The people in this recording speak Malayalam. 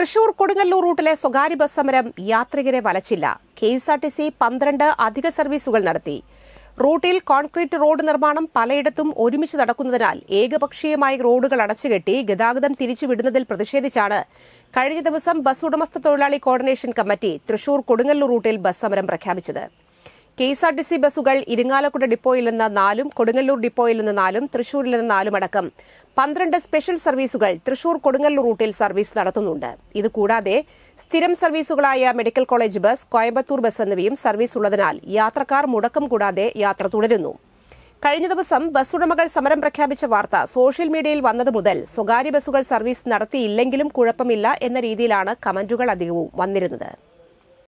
തൃശൂർ കൊടുങ്ങല്ലൂർ റൂട്ടിലെ സ്വകാര്യ ബസ് സമരം യാത്രികരെ വലച്ചില്ല K S R T C പന്ത്രണ്ട് അധിക സർവീസുകൾ നടത്തി റൂട്ടിൽ കോൺക്രീറ്റ് റോഡ് നിർമ്മാണം പലയിടത്തും ഒരുമിച്ച് നടക്കുന്നതിനാൽ ഏകപക്ഷീയമായി റോഡുകൾ അടച്ചുകെട്ടി ഗതാഗതം തിരിച്ചുവിടുന്നതിൽ പ്രതിഷേധിച്ചാണ് കഴിഞ്ഞ ദിവസം ബസ് ഉടമസ്ഥ തൊഴിലാളി കോർഡിനേഷൻ കമ്മിറ്റി തൃശൂർ കൊടുങ്ങല്ലൂർ റൂട്ടിൽ ബസ് സമരം പ്രഖ്യാപിച്ചത് K S R T C ബസ്സുകൾ ഇരിങ്ങാലക്കുട ഡിപ്പോയിൽ നിന്ന് നാലും കൊടുങ്ങല്ലൂർ ഡിപ്പോയിൽ നിന്ന് നാലും തൃശൂരിൽ നിന്ന് നാലും അടക്കം പന്ത്രണ്ട് സ്പെഷ്യൽ സർവീസുകൾ തൃശൂർ കൊടുങ്ങല്ലൂർ റൂട്ടിൽ സർവീസ് നടത്തുന്നുണ്ട് ഇതുകൂടാതെ സ്ഥിരം സർവീസുകളായ medical college bus Coimbatore bus എന്നിവയും സർവീസ് ഉള്ളതിനാൽ യാത്രക്കാർ മുടക്കം കൂടാതെ യാത്ര തുടരുന്നു കഴിഞ്ഞ ദിവസം ബസ് ഉടമകൾ സമരം പ്രഖ്യാപിച്ച വാർത്ത സോഷ്യൽ മീഡിയയിൽ വന്നത് മുതൽ സ്വകാര്യ ബസ്സുകൾ സർവീസ് നടത്തിയില്ലെങ്കിലും കുഴപ്പമില്ല എന്ന രീതിയിലാണ് കമന്റുകൾ അധികവും വന്നിരുന്നത്